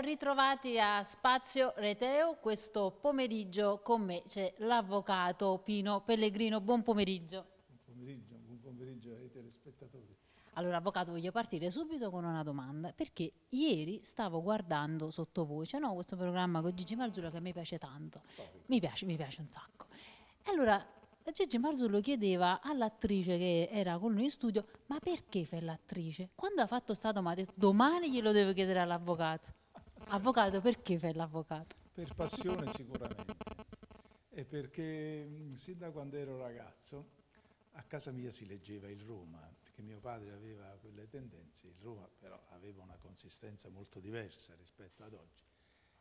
ritrovati a Spazio Reteo, questo pomeriggio con me c'è l'avvocato Pino Pellegrino, buon pomeriggio. Buon pomeriggio, buon pomeriggio ai telespettatori. Allora, avvocato, voglio partire subito con una domanda, perché ieri stavo guardando sottovoce no, questo programma con Gigi Marzullo che mi piace tanto, mi piace, mi piace un sacco. Allora, Gigi Marzullo chiedeva all'attrice che era con noi in studio, ma perché fai l'attrice? Quando ha fatto stato Matteo, domani glielo devo chiedere all'avvocato. Avvocato, perché fai l'avvocato? Per passione sicuramente e perché mm, sin da quando ero ragazzo a casa mia si leggeva il Roma, perché mio padre aveva quelle tendenze, il Roma però aveva una consistenza molto diversa rispetto ad oggi.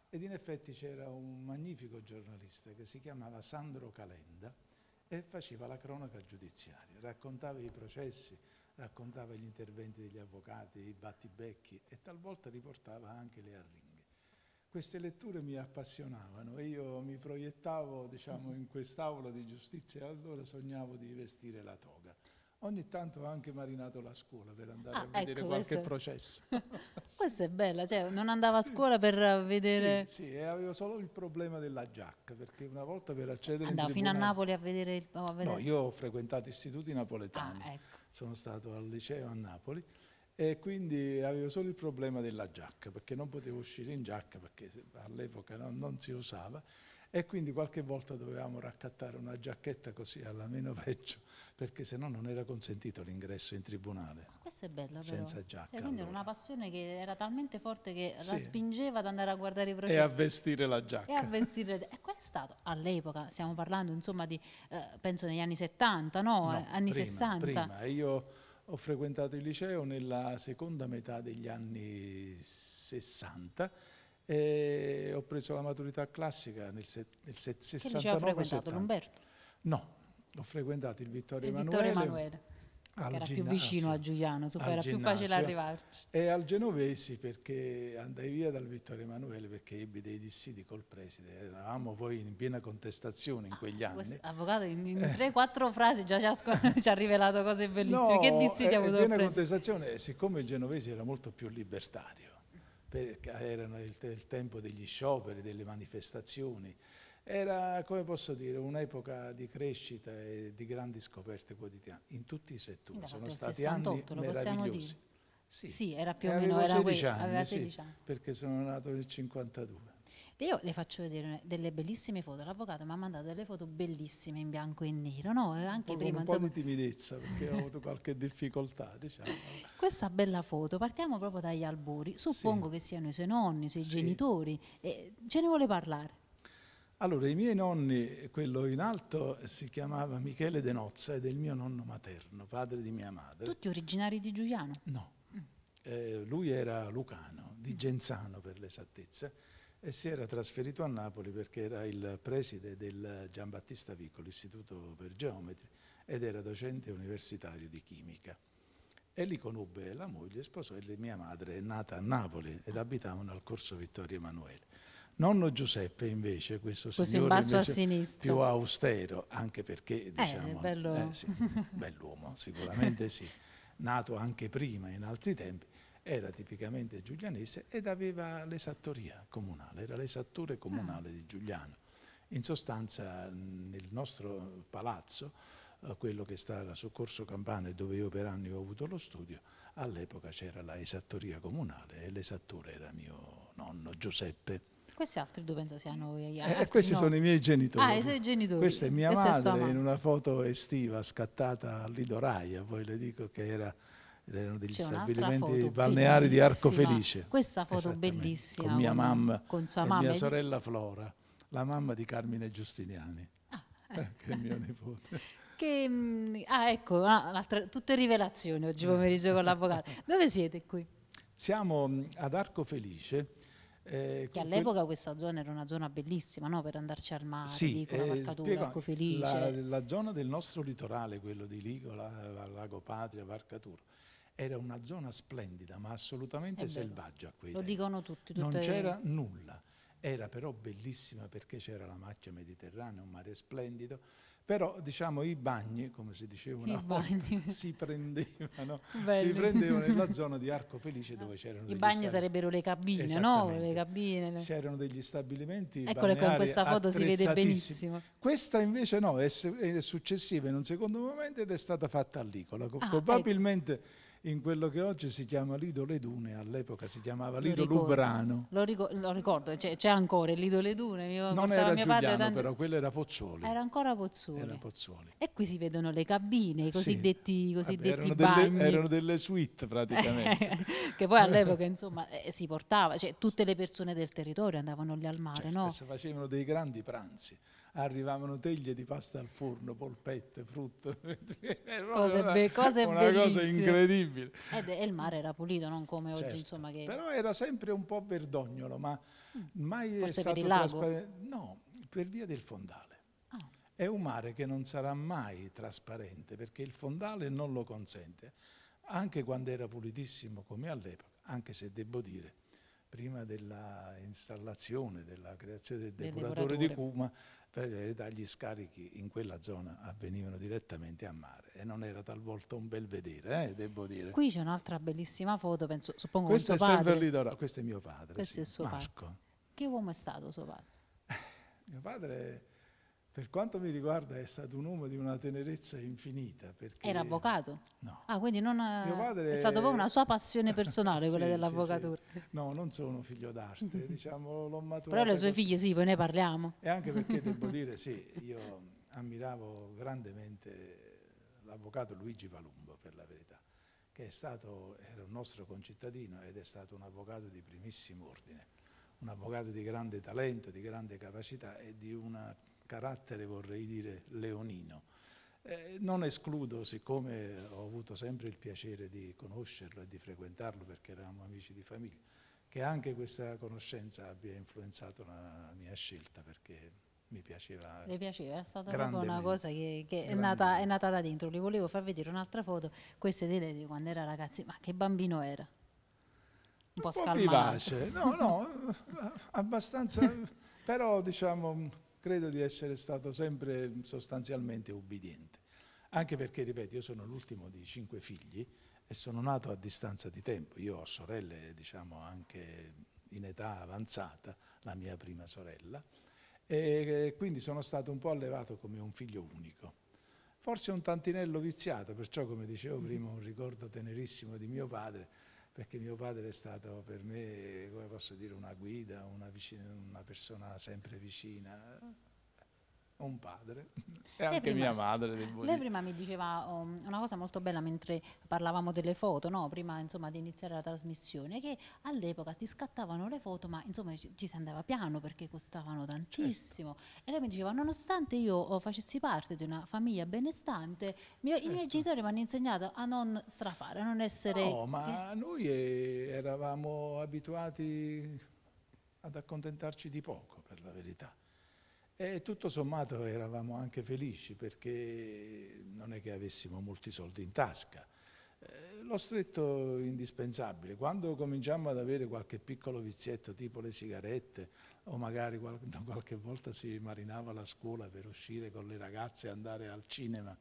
Ed in effetti c'era un magnifico giornalista che si chiamava Sandro Calenda e faceva la cronaca giudiziaria, raccontava i processi, raccontava gli interventi degli avvocati, i battibecchi e talvolta riportava anche le arringhe queste letture mi appassionavano e io mi proiettavo diciamo, in quest'aula di giustizia e allora sognavo di vestire la toga. Ogni tanto ho anche marinato la scuola per andare ah, a vedere ecco, qualche questo... processo. Questa è bella, cioè non andava sì. a scuola per vedere... Sì, sì, e avevo solo il problema della giacca, perché una volta per accedere... Andavo tribunale... fino a Napoli a vedere, il... a vedere... No, io ho frequentato istituti napoletani, ah, ecco. sono stato al liceo a Napoli e quindi avevo solo il problema della giacca, perché non potevo uscire in giacca, perché all'epoca non, non si usava, e quindi qualche volta dovevamo raccattare una giacchetta così alla meno peggio, perché se no non era consentito l'ingresso in tribunale. Ah, questo è bello, senza però. giacca. Cioè, quindi allora. era una passione che era talmente forte che sì. la spingeva ad andare a guardare i processi. E a vestire la giacca. E a vestire. e qual è stato all'epoca? Stiamo parlando insomma di, eh, penso negli anni 70, no? no eh, anni prima, 60. Prima, io ho frequentato il liceo nella seconda metà degli anni 60 e ho preso la maturità classica nel, se, nel se, 69 Che liceo ha frequentato l'Umberto? No, ho frequentato il Vittorio il Emanuele. Vittorio Emanuele era ginnasio, più vicino a Giuliano, era ginnasio, più facile arrivarci. E al Genovesi perché andai via dal Vittorio Emanuele perché ebbi dei dissidi col preside, eravamo poi in piena contestazione in ah, quegli ah, anni. Avvocato, in, in eh. 3 frasi già ci ha, rivelato cose bellissime. No, che dissidi ha eh, avuto? In piena contestazione, eh, siccome il Genovesi era molto più libertario, perché erano il, il tempo degli scioperi, delle manifestazioni era, come posso dire, un'epoca di crescita e di grandi scoperte quotidiane in tutti i settori. Sono stati 68, anni meravigliosi. Sì. sì. era più o meno avevo era anni, aveva 16 sì, anni. Perché sono nato nel 52. Io le faccio vedere delle bellissime foto. L'avvocato mi ha mandato delle foto bellissime in bianco e nero, no? Eh, anche prima, un insomma... po' di timidezza perché ho avuto qualche difficoltà, diciamo. Questa bella foto, partiamo proprio dagli albori. Suppongo sì. che siano i suoi nonni, i suoi sì. genitori. Eh, ce ne vuole parlare? Allora, i miei nonni, quello in alto si chiamava Michele De Nozza ed è il mio nonno materno, padre di mia madre. Tutti originari di Giuliano? No. Mm. Eh, lui era lucano, di Genzano per l'esattezza, e si era trasferito a Napoli perché era il preside del Giambattista Vico, l'Istituto per Geometri, ed era docente universitario di chimica. E lì conobbe la moglie, sposò e mia madre, è nata a Napoli ed abitavano al corso Vittorio Emanuele. Nonno Giuseppe invece, questo, questo signore invece più austero, anche perché eh, diciamo, bello... eh, sì, bell'uomo, sicuramente sì, nato anche prima in altri tempi, era tipicamente giulianese ed aveva l'esattoria comunale, era l'esattore comunale ah. di Giuliano. In sostanza nel nostro palazzo, eh, quello che sta alla Soccorso Campane dove io per anni ho avuto lo studio, all'epoca c'era la esattoria comunale e l'esattore era mio nonno Giuseppe. Questi altri due penso siano gli altri. Eh, questi no. sono i miei genitori. Ah, i suoi genitori. Questa è mia Questa madre, in una foto estiva scattata all'Idoraia, poi le dico che era erano degli stabilimenti balneari di Arco Felice. Questa foto bellissima. Con mia mamma, con sua mamma. mia eh, sorella Flora, la mamma di Carmine Giustiniani, ah, che è mio nipote. Che, mm, ah, ecco, ah, tutte rivelazioni oggi eh. pomeriggio con l'avvocato. Dove siete qui? Siamo mm, ad Arco Felice, eh, che all'epoca questa zona era una zona bellissima no? per andarci al mare, sì, Licola, eh, Varcatura, la, la, zona del nostro litorale, quello di Ligola, eh, Lago Patria, Varcatura, era una zona splendida ma assolutamente È selvaggia. Lo dicono tutti. Non c'era nulla, era però bellissima perché c'era la macchia mediterranea, un mare splendido però diciamo i bagni, come si diceva una I volta, bagni. si prendevano, si prendevano nella zona di Arco Felice dove c'erano I bagni stab... sarebbero le cabine, no? Le cabine. Le... C'erano degli stabilimenti Eccole con questa foto si vede benissimo. Questa invece no, è, è successiva in un secondo momento ed è stata fatta all'Icola. Ah, ecco. Probabilmente ecco in quello che oggi si chiama Lido Le Dune, all'epoca si chiamava Lido lo Lubrano. Lo, ricordo, c'è, c'è ancora Lido Le Dune. Mio, non era Giuliano tanti... però, quello era Pozzuoli. Era ancora Pozzuoli. Era Pozzuoli. E qui si vedono le cabine, i cosiddetti, sì. cosiddetti Vabbè, erano bagni. Delle, erano delle suite praticamente. che poi all'epoca insomma eh, si portava, cioè tutte le persone del territorio andavano lì al mare, certo, no? facevano dei grandi pranzi arrivavano teglie di pasta al forno, polpette, frutta, cose, be- cose una bellissime. cosa incredibile. Ed, e il mare era pulito, non come certo. oggi, insomma. Che... Però era sempre un po' verdognolo, ma mm. mai Forse è stato trasparente. No, per via del fondale. Ah. È un mare che non sarà mai trasparente perché il fondale non lo consente, anche quando era pulitissimo come all'epoca, anche se devo dire prima della installazione, della creazione del depuratore, depuratore. di Cuma, per la verità gli scarichi in quella zona avvenivano direttamente a mare e non era talvolta un bel vedere, eh, devo dire. Qui c'è un'altra bellissima foto, penso, suppongo questo è padre. Lidoro, questo è mio padre, questo sì, è suo Marco. Padre. Che uomo è stato suo padre? Eh, mio padre per quanto mi riguarda è stato un uomo di una tenerezza infinita. Era avvocato? No. Ah, quindi non ha... Eh, è stata proprio una sua passione personale sì, quella dell'avvocatura. Sì, sì. No, non sono figlio d'arte, diciamo, l'ho maturato. Però le sue figlie sì, poi ne parliamo. E anche perché devo dire, sì, io ammiravo grandemente l'avvocato Luigi Palumbo, per la verità, che è stato, era un nostro concittadino ed è stato un avvocato di primissimo ordine, un avvocato di grande talento, di grande capacità e di una carattere vorrei dire leonino. Eh, non escludo, siccome ho avuto sempre il piacere di conoscerlo e di frequentarlo perché eravamo amici di famiglia, che anche questa conoscenza abbia influenzato la mia scelta perché mi piaceva. Le piaceva, è stata proprio una cosa che, che è, nata, è, nata, da dentro. Le volevo far vedere un'altra foto, queste è di quando era ragazzi, ma che bambino era? Un po', un po Vivace, no, no, abbastanza, però diciamo credo di essere stato sempre sostanzialmente ubbidiente, anche perché, ripeto, io sono l'ultimo di cinque figli e sono nato a distanza di tempo, io ho sorelle, diciamo, anche in età avanzata, la mia prima sorella, e quindi sono stato un po' allevato come un figlio unico. Forse un tantinello viziato, perciò come dicevo prima un ricordo tenerissimo di mio padre, perché mio padre è stato per me, come posso dire, una guida, una, vicina, una persona sempre vicina un padre e anche prima, mia madre. Lei dire. prima mi diceva um, una cosa molto bella mentre parlavamo delle foto, no? prima insomma, di iniziare la trasmissione, che all'epoca si scattavano le foto ma insomma ci, ci si andava piano perché costavano tantissimo. Certo. E lei mi diceva nonostante io oh, facessi parte di una famiglia benestante, mio, certo. i miei certo. genitori mi hanno insegnato a non strafare, a non essere... No, ma eh. noi eh, eravamo abituati ad accontentarci di poco per la verità e tutto sommato eravamo anche felici perché non è che avessimo molti soldi in tasca. Eh, lo stretto indispensabile, quando cominciamo ad avere qualche piccolo vizietto tipo le sigarette o magari qualche volta si marinava la scuola per uscire con le ragazze e andare al cinema,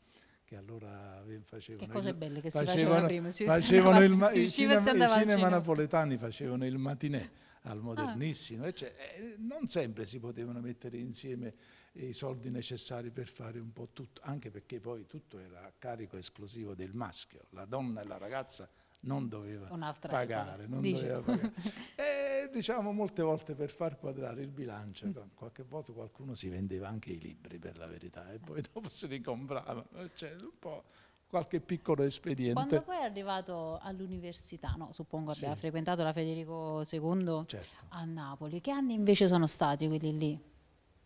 che allora facevano... Che cose belle che facevano, si facevano, si facevano il, si il, cinema, cinema, i cinema napoletani facevano il matinè al ah. modernissimo, ah. cioè, eh, non sempre si potevano mettere insieme i soldi necessari per fare un po' tutto, anche perché poi tutto era a carico esclusivo del maschio, la donna e la ragazza non doveva pagare. Non doveva pagare. e diciamo molte volte per far quadrare il bilancio, mm. qualche volta qualcuno si vendeva anche i libri per la verità e poi eh. dopo se li compravano, cioè un po' qualche piccolo espediente. Quando poi è arrivato all'università, no, suppongo abbia sì. frequentato la Federico II certo. a Napoli, che anni invece sono stati quelli lì?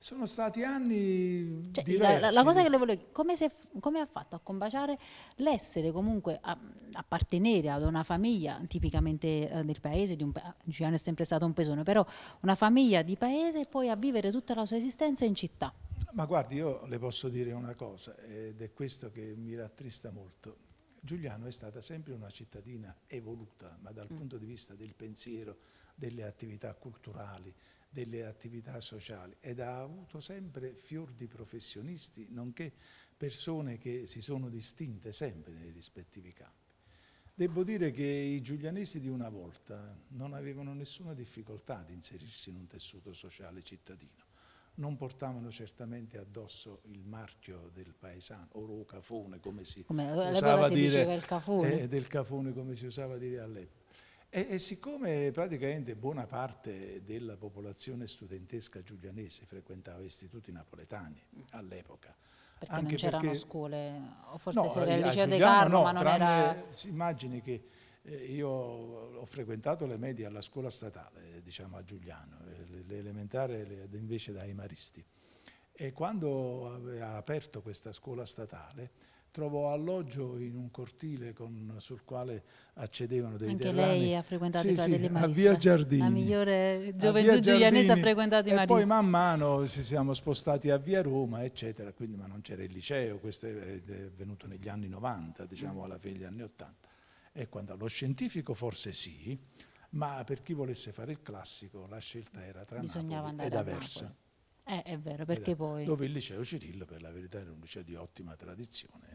Sono stati anni cioè, diversi. La, la, cosa che le volevo come, se, come ha fatto a combaciare l'essere comunque a, appartenere ad una famiglia tipicamente eh, del paese, di un, Giuliano è sempre stato un pesone, però una famiglia di paese e poi a vivere tutta la sua esistenza in città? Ma guardi, io le posso dire una cosa ed è questo che mi rattrista molto. Giuliano è stata sempre una cittadina evoluta, ma dal mm. punto di vista del pensiero, delle attività culturali, delle attività sociali ed ha avuto sempre fior di professionisti, nonché persone che si sono distinte sempre nei rispettivi campi. Devo dire che i giulianesi di una volta non avevano nessuna difficoltà ad inserirsi in un tessuto sociale cittadino, non portavano certamente addosso il marchio del paesano, oro cafone come si come usava dire, il cafone. Eh, del cafone come si usava dire all'epoca e, e, siccome praticamente buona parte della popolazione studentesca giulianese frequentava istituti napoletani all'epoca, perché anche non c'erano perché... scuole, o forse no, era il eh, liceo di Carlo, no, ma non tranne, era... Si immagini che eh, io ho frequentato le medie alla scuola statale, diciamo a Giuliano, eh, l'elementare invece dai maristi. E quando aveva aperto questa scuola statale, trovò alloggio in un cortile con, sul quale accedevano dei Anche terrani. lei ha frequentato sì, i fratelli sì, Marista. A Via Giardini. La migliore gioventù giulianese ha frequentato i Marista. E poi man mano ci siamo spostati a Via Roma, eccetera, quindi, ma non c'era il liceo, questo è, è venuto negli anni 90, diciamo mm. alla fine degli anni 80. E quando lo scientifico forse sì, ma per chi volesse fare il classico la scelta era tra Bisognava Napoli ed Aversa. Eh, è vero, perché poi... Dove il liceo Cirillo, per la verità, era un liceo di ottima tradizione,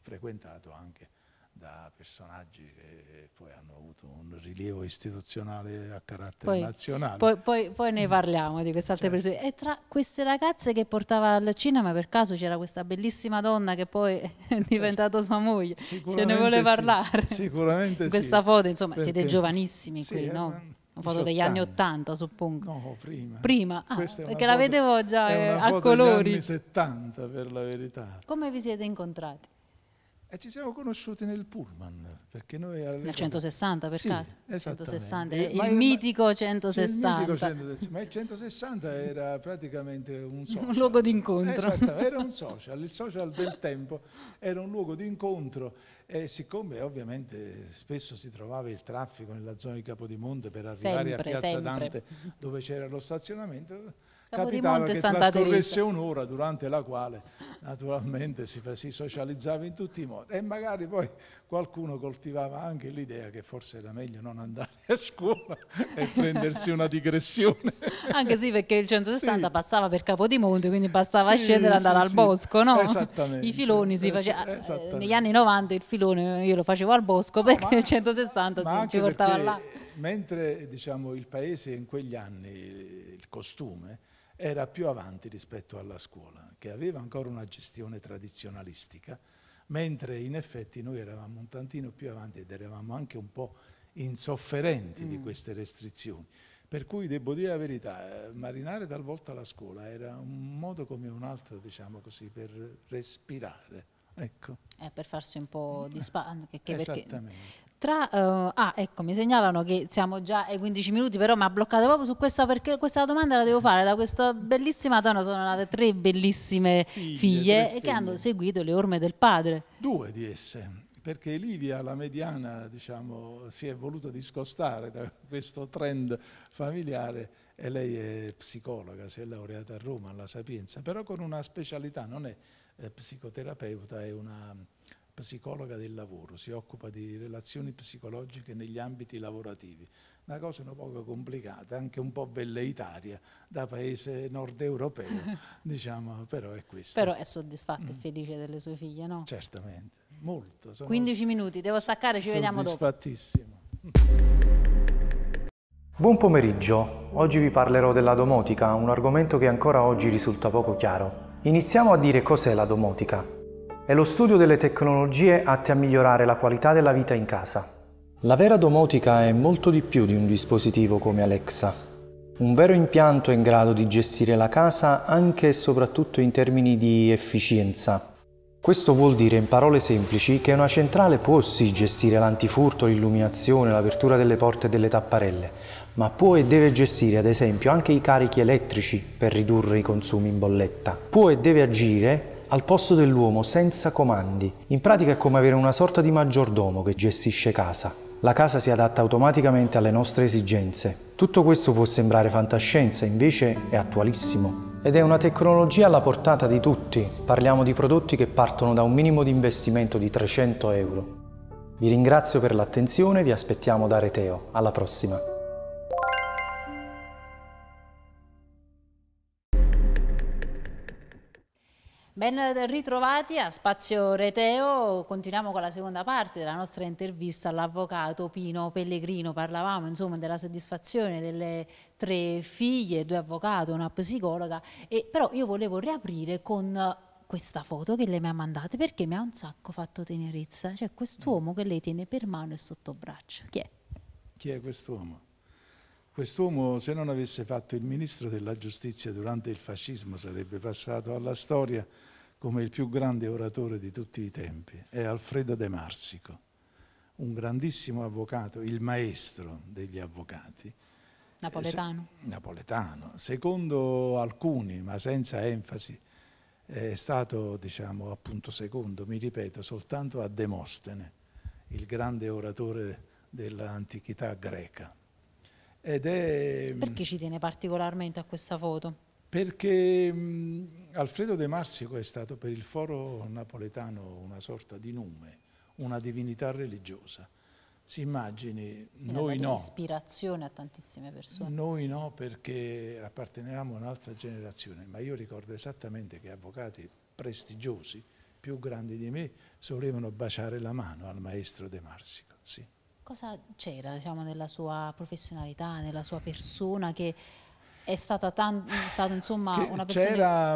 frequentato anche da personaggi che poi hanno avuto un rilievo istituzionale a carattere poi, nazionale. Poi, poi, poi ne mm. parliamo di queste altre certo. persone. E tra queste ragazze che portava al cinema, per caso c'era questa bellissima donna che poi è certo. diventata sua moglie, ce ne vuole parlare. Sì, sicuramente. In questa sì. foto, insomma, Perché siete giovanissimi sì, qui, eh, no? foto degli anni 80, suppongo. No, prima. Prima, ah, perché foto, la vedevo già eh, a colori. anni 70 per la verità. Come vi siete incontrati? E ci siamo conosciuti nel pullman, perché noi... Nel 160 per sì, caso? 160, il, ma, mitico 160. il mitico 160. ma il 160 era praticamente un social. un luogo d'incontro. Esatto, era un social, il social del tempo era un luogo di incontro e siccome ovviamente spesso si trovava il traffico nella zona di Capodimonte per arrivare sempre, a Piazza sempre. Dante dove c'era lo stazionamento, Capo capitava che Santa trascorresse Teresa. un'ora durante la quale naturalmente si, si, socializzava in tutti i modi e magari poi qualcuno coltivava anche l'idea che forse era meglio non andare a scuola e prendersi una digressione. anche sì, perché il 160 sì. passava per Capodimonte, quindi bastava sì, scendere e andare sì, al bosco, no? Esattamente. I filoni si facevano, eh, negli anni 90 il filone io lo facevo al bosco ah, perché ma, il 160 ci portava là. Mentre diciamo, il paese in quegli anni, il costume, era più avanti rispetto alla scuola, che aveva ancora una gestione tradizionalistica, mentre in effetti noi eravamo un tantino più avanti ed eravamo anche un po' insofferenti mm. di queste restrizioni. Per cui devo dire la verità, eh, marinare talvolta la scuola era un modo come un altro, diciamo così, per respirare. Ecco. Eh, per farsi un po' di spazio. Esattamente. Perché tra, uh, eh, ah, ecco, mi segnalano che siamo già ai 15 minuti, però mi ha bloccato proprio su questa perché questa domanda la devo fare. Da questa bellissima donna sono nate tre bellissime figlie, figlie tre che hanno seguito le orme del padre. Due di esse, perché Livia, la mediana, diciamo, si è voluta discostare da questo trend familiare e lei è psicologa, si è laureata a Roma alla Sapienza, però con una specialità, non è, è eh, psicoterapeuta, è una psicologa del lavoro, si occupa di relazioni psicologiche negli ambiti lavorativi. Una cosa un po' complicata, anche un po' velleitaria da paese nord europeo, diciamo, però è questo. Però è soddisfatta e mm. felice delle sue figlie, no? Certamente, molto. 15 minuti, devo staccare, ci vediamo dopo. Soddisfattissimo. Buon pomeriggio, oggi vi parlerò della domotica, un argomento che ancora oggi risulta poco chiaro. Iniziamo a dire cos'è la domotica è lo studio delle tecnologie atte a migliorare la qualità della vita in casa. La vera domotica è molto di più di un dispositivo come Alexa. Un vero impianto è in grado di gestire la casa anche e soprattutto in termini di efficienza. Questo vuol dire in parole semplici che una centrale può sì gestire l'antifurto, l'illuminazione, l'apertura delle porte e delle tapparelle, ma può e deve gestire ad esempio anche i carichi elettrici per ridurre i consumi in bolletta. Può e deve agire al posto dell'uomo senza comandi. In pratica è come avere una sorta di maggiordomo che gestisce casa. La casa si adatta automaticamente alle nostre esigenze. Tutto questo può sembrare fantascienza, invece è attualissimo. Ed è una tecnologia alla portata di tutti. Parliamo di prodotti che partono da un minimo di investimento di 300 euro. Vi ringrazio per l'attenzione, vi aspettiamo da Reteo. Alla prossima! Ben ritrovati a Spazio Reteo, continuiamo con la seconda parte della nostra intervista all'avvocato Pino Pellegrino, parlavamo insomma della soddisfazione delle tre figlie, due avvocati, una psicologa, e, però io volevo riaprire con questa foto che lei mi ha mandato perché mi ha un sacco fatto tenerezza, cioè quest'uomo che lei tiene per mano e sotto braccio, chi è? Chi è quest'uomo? Quest'uomo, se non avesse fatto il ministro della giustizia durante il fascismo, sarebbe passato alla storia come il più grande oratore di tutti i tempi. È Alfredo De Marsico, un grandissimo avvocato, il maestro degli avvocati. Napoletano. Eh, se, napoletano. Secondo alcuni, ma senza enfasi, è stato, diciamo, appunto secondo, mi ripeto, soltanto a Demostene, il grande oratore dell'antichità greca. Ed è... Mm, perché ci tiene particolarmente a questa foto? Perché mh, mm, Alfredo De Marsico è stato per il foro napoletano una sorta di nume, una divinità religiosa. Si immagini, noi no. ispirazione a tantissime persone. Noi no perché appartenevamo a un'altra generazione, ma io ricordo esattamente che avvocati prestigiosi, più grandi di me, solevano baciare la mano al maestro De Marsico. Sì cosa c'era diciamo, nella sua professionalità, nella sua persona che è stata tanto, insomma che una persona...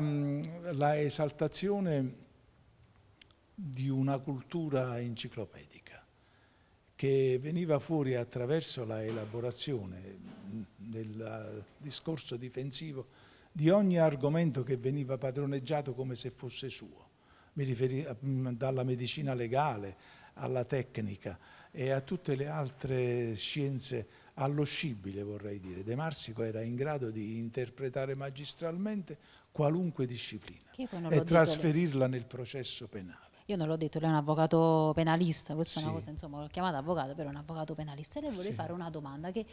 C'era la esaltazione di una cultura enciclopedica che veniva fuori attraverso la elaborazione del eh, discorso difensivo di ogni argomento che veniva padroneggiato come se fosse suo, mi riferisco dalla medicina legale alla tecnica, e a tutte le altre scienze allo scibile vorrei dire. De Marsico era in grado di interpretare magistralmente qualunque disciplina e trasferirla lei. nel processo penale. Io non l'ho detto, lei è un avvocato penalista, questa sì. è una cosa, insomma, l'ho chiamato avvocato, però è un avvocato penalista. E le vorrei sì. fare una domanda che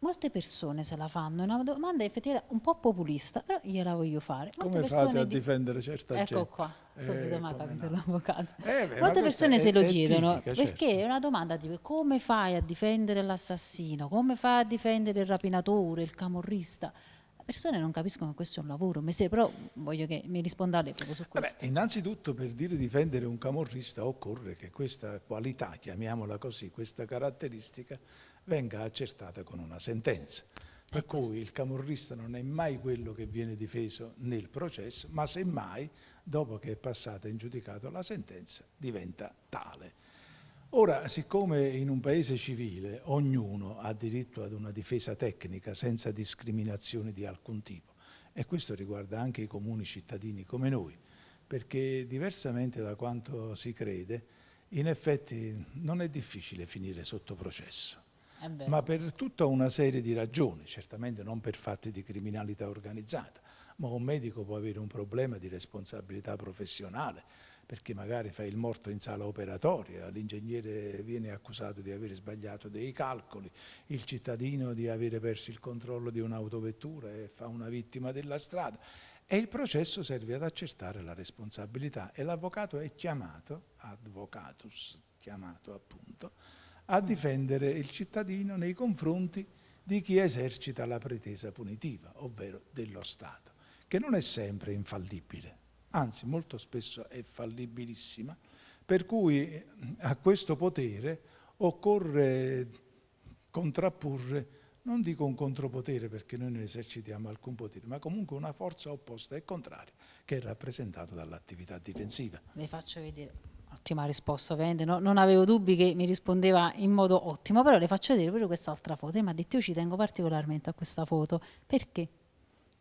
Molte persone se la fanno, è una domanda effettivamente un po' populista, però gliela voglio fare. Molte Come fate a di... difendere certa ecco gente? Ecco qua, subito eh, Macabito no. l'avvocato. Eh, Molte persone è, se lo chiedono, tipica, certo. perché certo. è una domanda tipo come fai a difendere l'assassino, come fai a difendere il rapinatore, il camorrista? Le persone non capiscono che questo è un lavoro, mestiere, però voglio che mi risponda lei proprio su questo. Beh, innanzitutto per dire difendere un camorrista occorre che questa qualità, chiamiamola così, questa caratteristica venga accertata con una sentenza. Per cui il camorrista non è mai quello che viene difeso nel processo, ma semmai, dopo che è passata in giudicato la sentenza, diventa tale. Ora, siccome in un paese civile ognuno ha diritto ad una difesa tecnica senza discriminazioni di alcun tipo, e questo riguarda anche i comuni cittadini come noi, perché diversamente da quanto si crede, in effetti non è difficile finire sotto processo eh ma per tutta una serie di ragioni, certamente non per fatti di criminalità organizzata, ma un medico può avere un problema di responsabilità professionale, perché magari fa il morto in sala operatoria, l'ingegnere viene accusato di aver sbagliato dei calcoli, il cittadino di avere perso il controllo di un'autovettura e fa una vittima della strada. E il processo serve ad accertare la responsabilità e l'avvocato è chiamato, advocatus chiamato appunto, a difendere il cittadino nei confronti di chi esercita la pretesa punitiva, ovvero dello Stato, che non è sempre infallibile, anzi molto spesso è fallibilissima, per cui eh, a questo potere occorre contrapporre, non dico un contropotere perché noi non esercitiamo alcun potere, ma comunque una forza opposta e contraria che è rappresentata dall'attività difensiva. Le faccio vedere. Ottima risposta, ovviamente. No, non avevo dubbi che mi rispondeva in modo ottimo, però le faccio vedere pure quest'altra foto. E mi ha detto: Io ci tengo particolarmente a questa foto. Perché?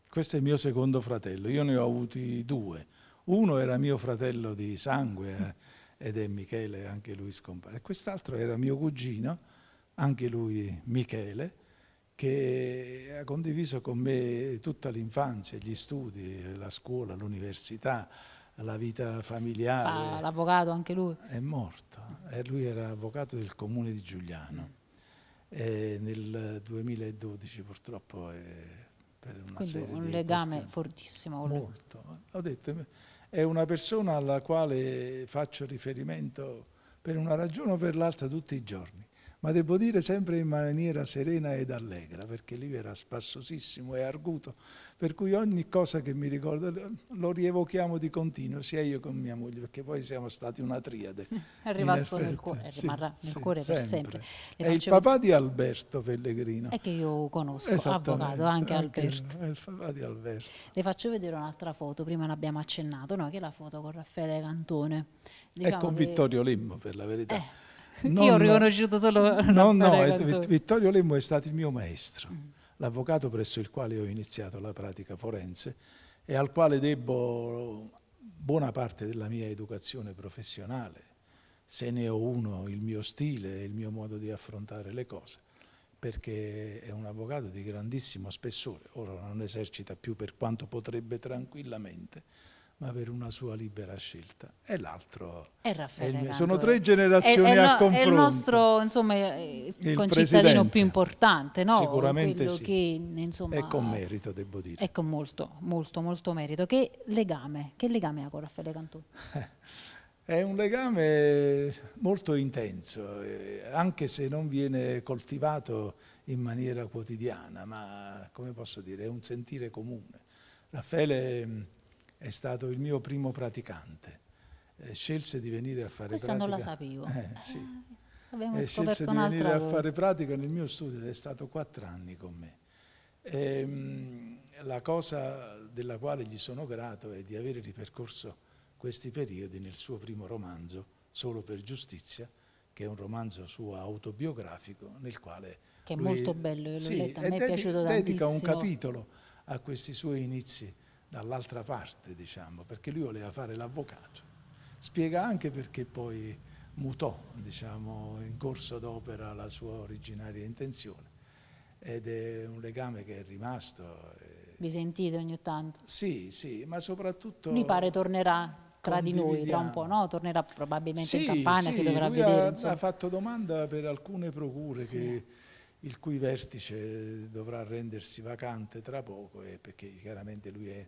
Questo è mio secondo fratello. Io ne ho avuti due. Uno era mio fratello di sangue eh, ed è Michele, anche lui scompare. Quest'altro era mio cugino, anche lui Michele, che ha condiviso con me tutta l'infanzia, gli studi, la scuola, l'università alla vita familiare. l'avvocato anche lui? È morto. E eh, lui era avvocato del comune di Giuliano. E nel 2012 purtroppo è per una Quindi serie un legame fortissimo. Molto. Ho detto, è una persona alla quale faccio riferimento per una ragione o per l'altra tutti i giorni ma devo dire sempre in maniera serena ed allegra, perché lì era spassosissimo e arguto, per cui ogni cosa che mi ricorda lo rievochiamo di continuo, sia io che mia moglie, perché poi siamo stati una triade. È Rimasto nel cuore, sì, rimarrà nel sì, cuore sempre. per sempre. Le è il papà di Alberto Pellegrino. È che io conosco, avvocato, anche, Alberto. È il papà di Alberto. Le faccio vedere un'altra foto, prima l'abbiamo accennato, no? che è la foto con Raffaele Cantone. Diciamo e con che... Vittorio Limmo, per la verità. Eh non, Io ho riconosciuto solo... No, no, Vittorio Lembo è stato il mio maestro, mm. l'avvocato presso il quale ho iniziato la pratica forense e al quale debbo buona parte della mia educazione professionale, se ne ho uno, il mio stile, e il mio modo di affrontare le cose, perché è un avvocato di grandissimo spessore, ora non esercita più per quanto potrebbe tranquillamente, ma per una sua libera scelta. E l'altro è Raffaele. È il, sono tre generazioni è, è, a confronto. È il nostro insomma, eh, il concittadino più importante, no? sicuramente sì. Che, insomma, è con merito, devo dire. È con molto, molto, molto merito. Che legame, che legame ha con Raffaele Cantù? È un legame molto intenso, eh, anche se non viene coltivato in maniera quotidiana, ma come posso dire, è un sentire comune. Raffaele è stato il mio primo praticante. Eh, scelse di venire a fare Questa pratica. Questa non la sapevo. Eh, sì. Eh, abbiamo eh, scelse di venire a fare pratica nel mio studio ed è stato quattro anni con me. E, ehm, la cosa della quale gli sono grato è di avere ripercorso questi periodi nel suo primo romanzo, Solo per giustizia, che è un romanzo suo autobiografico nel quale... Che è molto bello, io l'ho sì, letto, a me è, è piaciuto dedica tantissimo. Dedica un capitolo a questi suoi inizi dall'altra parte, diciamo, perché lui voleva fare l'avvocato. Spiega anche perché poi mutò, diciamo, in corso d'opera la sua originaria intenzione ed è un legame che è rimasto. Eh, Vi sentite ogni tanto? Sì, sì, ma soprattutto... Mi pare tornerà tra di noi tra un po', no? Tornerà probabilmente sì, in Campania, sì, si dovrà vedere. Ha, ha, fatto domanda per alcune procure sì. che, il cui vertice dovrà rendersi vacante tra poco perché chiaramente lui è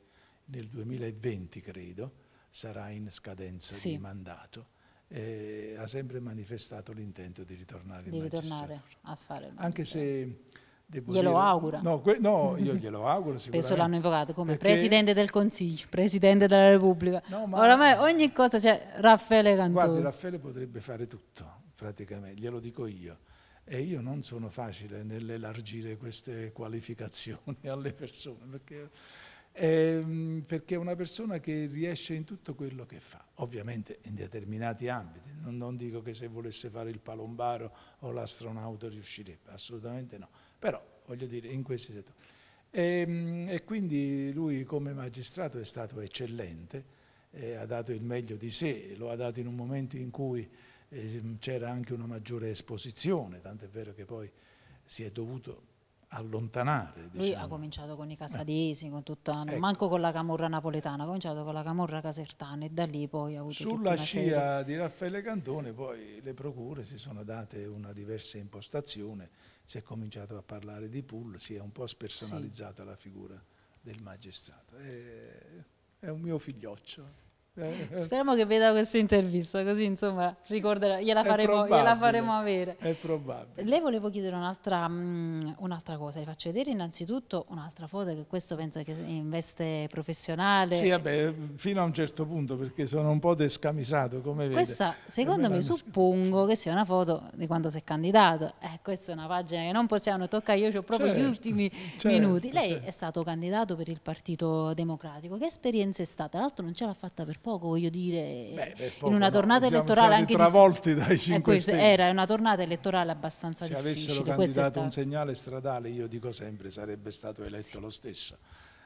nel 2020 credo, sarà in scadenza sì. di mandato. Eh, ha sempre manifestato l'intento di ritornare di ritornare a fare il Anche se glielo dire, augura. No, no, io glielo auguro Spesso l'hanno invocato come perché... Presidente del Consiglio, Presidente della Repubblica. No, ma... Oramai ogni cosa c'è cioè, Raffaele Cantone. Guardi, Raffaele potrebbe fare tutto, praticamente, glielo dico io. E io non sono facile nell'elargire queste qualificazioni alle persone, perché ehm, perché è una persona che riesce in tutto quello che fa, ovviamente in determinati ambiti, non, non dico che se volesse fare il palombaro o l'astronauta riuscirebbe, assolutamente no, però voglio dire in questi settori. E, ehm, e quindi lui come magistrato è stato eccellente, eh, ha dato il meglio di sé, lo ha dato in un momento in cui eh, c'era anche una maggiore esposizione, tant'è vero che poi si è dovuto allontanare. Diciamo. Lui ha diciamo. cominciato con i eh. casadesi, eh. con tutta, ecco. manco con la camorra napoletana, ha cominciato con la camorra casertana e da lì poi ha avuto... Sulla scia serie. di Raffaele Cantone poi le procure si sono date una diversa impostazione, si è cominciato a parlare di pool, si è un po' spersonalizzata sì. la figura del magistrato. È, eh, è un mio figlioccio. Eh. Speriamo che veda questa intervista, così insomma ricorderà, gliela faremo, gliela faremo avere. È probabile. Le volevo chiedere un'altra, mm, un'altra cosa, le faccio vedere innanzitutto un'altra foto che questo penso che in veste professionale. Sì, vabbè, fino a un certo punto perché sono un po' descamisato come vede. Questa secondo me suppongo che sia una foto di quando si è candidato. Eh, questa è una pagina che non possiamo toccare, io ho proprio certo, gli ultimi certo, minuti. Lei certo. è stato candidato per il Partito Democratico, che esperienza è stata? Tra l'altro non ce l'ha fatta per poco poco, voglio dire, Beh, poco, in una tornata no, elettorale anche travolti dai 5 eh, Stelle. Era una tornata elettorale abbastanza Se difficile. Se avessero candidato un segnale stradale, io dico sempre, sarebbe stato eletto sì. lo stesso.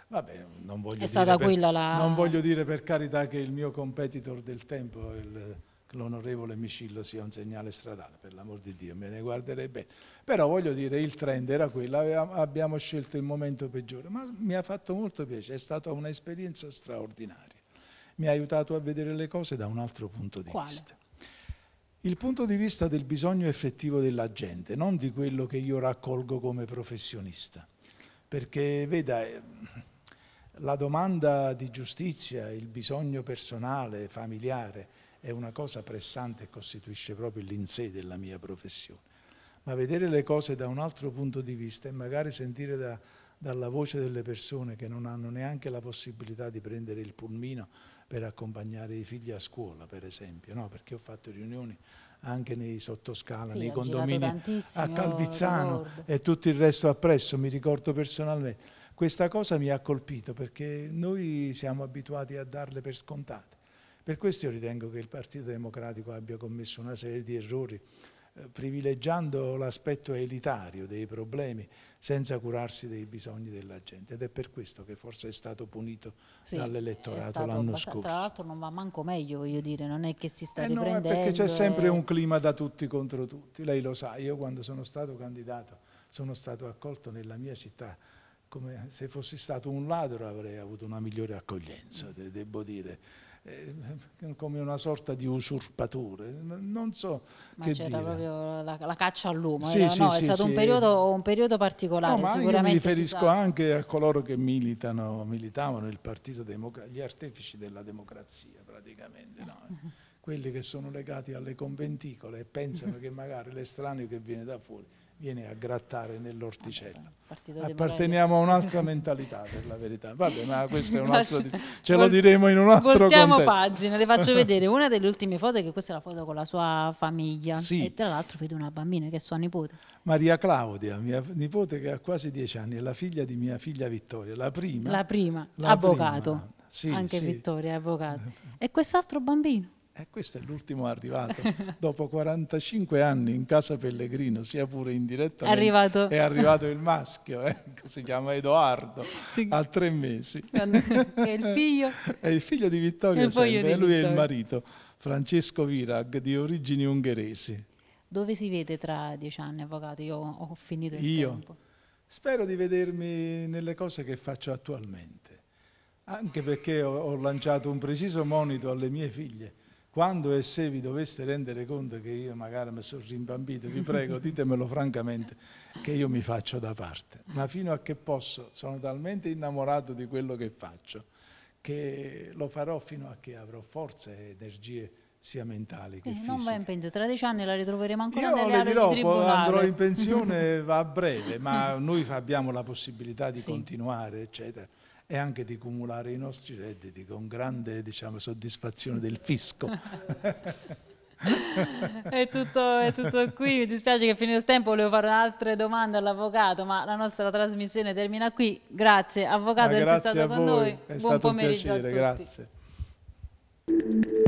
Vabbè, non voglio, dire per, la... non voglio dire per carità che il mio competitor del tempo, il l'onorevole Micillo sia un segnale stradale, per l'amor di Dio, me ne guarderei bene. Però voglio dire, il trend era quello, abbiamo scelto il momento peggiore, ma mi ha fatto molto piacere, è stata un'esperienza straordinaria mi ha aiutato a vedere le cose da un altro punto di Quale? vista. Il punto di vista del bisogno effettivo della gente, non di quello che io raccolgo come professionista. Perché, veda, eh, la domanda di giustizia, il bisogno personale, familiare, è una cosa pressante e costituisce proprio l'insè della mia professione. Ma vedere le cose da un altro punto di vista e magari sentire da, dalla voce delle persone che non hanno neanche la possibilità di prendere il pulmino per accompagnare i figli a scuola, per esempio, no? perché ho fatto riunioni anche nei sottoscala, sì, nei condomini a Calvizzano e tutto il resto appresso, mi ricordo personalmente. Questa cosa mi ha colpito perché noi siamo abituati a darle per scontate. Per questo io ritengo che il Partito Democratico abbia commesso una serie di errori eh, privilegiando l'aspetto elitario dei problemi senza curarsi dei bisogni della gente ed è per questo che forse è stato punito sì, dall'elettorato l'anno scorso. Tra l'altro non va manco meglio, voglio dire, non è che si sta eh riprendendo. No, perché c'è sempre un clima da tutti contro tutti, lei lo sa, io quando sono stato candidato sono stato accolto nella mia città come se fossi stato un ladro avrei avuto una migliore accoglienza, devo dire eh, come una sorta di usurpatore. Non so ma che c'era proprio la, la, caccia all'uomo, sì, sì, no, sì, è stato un periodo, un, periodo, particolare. No, ma sicuramente mi riferisco esatto. anche a coloro che militano, militavano il Partito Democratico, gli artefici della democrazia praticamente. No? Quelli che sono legati alle conventicole e pensano che magari l'estraneo che viene da fuori viene a grattare nell'orticello. Apparteniamo a un'altra mentalità per la verità. Vabbè, ma questo è un altro di... ce lo diremo in un altro Voltiamo contesto. pagina, le faccio vedere una delle ultime foto che questa è la foto con la sua famiglia sì. e tra l'altro vedo una bambina che è sua nipote. Maria Claudia, mia nipote che ha quasi dieci anni, è la figlia di mia figlia Vittoria, la prima. La prima, la avvocato. Prima. Sì, Anche sì. Vittoria è avvocato. E quest'altro bambino? E eh, questo è l'ultimo arrivato. Dopo 45 anni in casa Pellegrino, sia pure in diretta, è arrivato, è arrivato il maschio, eh, si chiama Edoardo, sì. ha tre mesi. è il figlio? È il figlio di Vittorio, e sempre, lui Vittorio. è il marito, Francesco Virag, di origini ungheresi. Dove si vede tra dieci anni, avvocato? Io ho finito il Io? tempo. Spero di vedermi nelle cose che faccio attualmente, anche perché ho, ho lanciato un preciso monito alle mie figlie quando e se vi doveste rendere conto che io magari mi sono rimbambito, vi prego, ditemelo francamente, che io mi faccio da parte. Ma fino a che posso, sono talmente innamorato di quello che faccio, che lo farò fino a che avrò forze e energie sia mentali che eh, fisiche. Non va in pensione, tra dieci anni la ritroveremo ancora Io nelle aree dirò, di tribunale. andrò in pensione va a breve, ma noi abbiamo la possibilità di sì. continuare, eccetera e anche di cumulare i nostri redditi con grande diciamo, soddisfazione del fisco. è, tutto, è, tutto, qui, mi dispiace che finito il tempo, volevo fare altre domande all'avvocato, ma la nostra trasmissione termina qui. Grazie avvocato per essere stato con noi, è buon stato pomeriggio piacere, a tutti. Grazie.